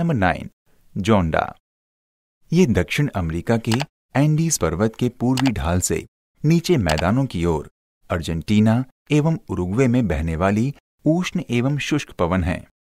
number nine जोंडा ये दक्षिण America के एंडीज पर्वत के पूर्वी ढाल से नीचे मैदानों की ओर अर्जेंटीना एवं उरुग्वे में बहने वाली उष्ण एवं शुष्क पवन है